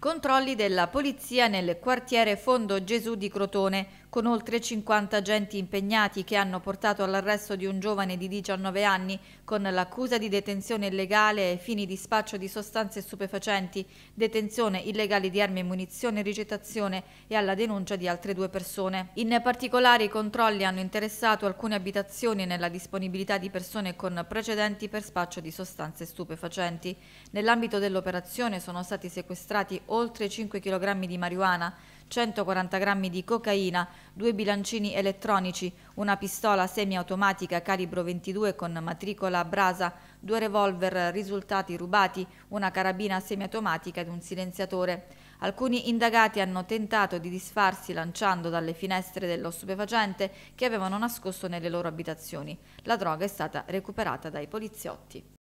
Controlli della polizia nel quartiere Fondo Gesù di Crotone, con oltre 50 agenti impegnati che hanno portato all'arresto di un giovane di 19 anni con l'accusa di detenzione illegale ai fini di spaccio di sostanze stupefacenti, detenzione illegale di armi e munizioni e ricettazione e alla denuncia di altre due persone. In particolare i controlli hanno interessato alcune abitazioni nella disponibilità di persone con precedenti per spaccio di sostanze stupefacenti. Nell'ambito dell'operazione sono stati sequestrati oltre 5 kg di marijuana, 140 g di cocaina, due bilancini elettronici, una pistola semiautomatica calibro 22 con matricola brasa, due revolver risultati rubati, una carabina semiautomatica ed un silenziatore. Alcuni indagati hanno tentato di disfarsi lanciando dalle finestre dello stupefacente che avevano nascosto nelle loro abitazioni. La droga è stata recuperata dai poliziotti.